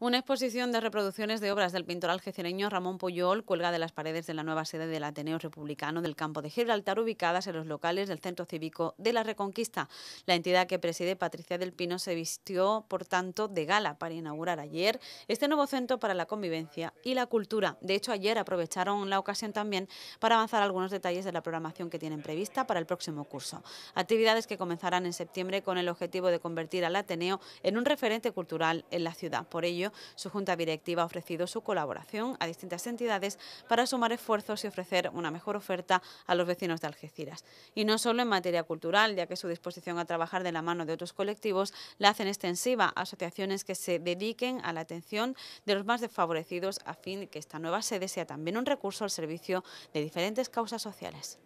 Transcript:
Una exposición de reproducciones de obras del pintor algecireño Ramón Puyol cuelga de las paredes de la nueva sede del Ateneo Republicano del Campo de Gibraltar, ubicadas en los locales del Centro Cívico de la Reconquista. La entidad que preside Patricia del Pino se vistió, por tanto, de gala para inaugurar ayer este nuevo centro para la convivencia y la cultura. De hecho, ayer aprovecharon la ocasión también para avanzar algunos detalles de la programación que tienen prevista para el próximo curso. Actividades que comenzarán en septiembre con el objetivo de convertir al Ateneo en un referente cultural en la ciudad. Por ello, su Junta Directiva ha ofrecido su colaboración a distintas entidades para sumar esfuerzos y ofrecer una mejor oferta a los vecinos de Algeciras. Y no solo en materia cultural, ya que su disposición a trabajar de la mano de otros colectivos la hacen extensiva a asociaciones que se dediquen a la atención de los más desfavorecidos a fin de que esta nueva sede sea también un recurso al servicio de diferentes causas sociales.